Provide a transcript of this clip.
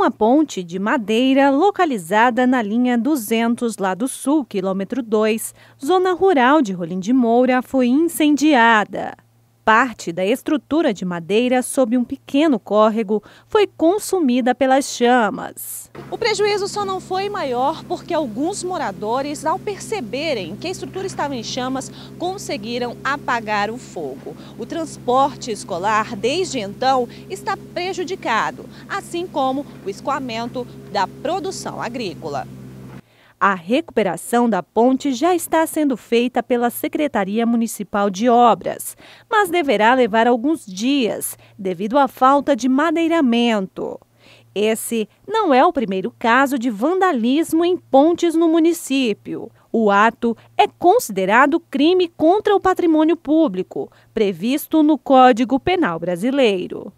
uma ponte de madeira localizada na linha 200 Lado Sul, quilômetro 2, zona rural de Rolim de Moura, foi incendiada. Parte da estrutura de madeira sob um pequeno córrego foi consumida pelas chamas. O prejuízo só não foi maior porque alguns moradores, ao perceberem que a estrutura estava em chamas, conseguiram apagar o fogo. O transporte escolar, desde então, está prejudicado, assim como o escoamento da produção agrícola. A recuperação da ponte já está sendo feita pela Secretaria Municipal de Obras, mas deverá levar alguns dias devido à falta de madeiramento. Esse não é o primeiro caso de vandalismo em pontes no município. O ato é considerado crime contra o patrimônio público, previsto no Código Penal Brasileiro.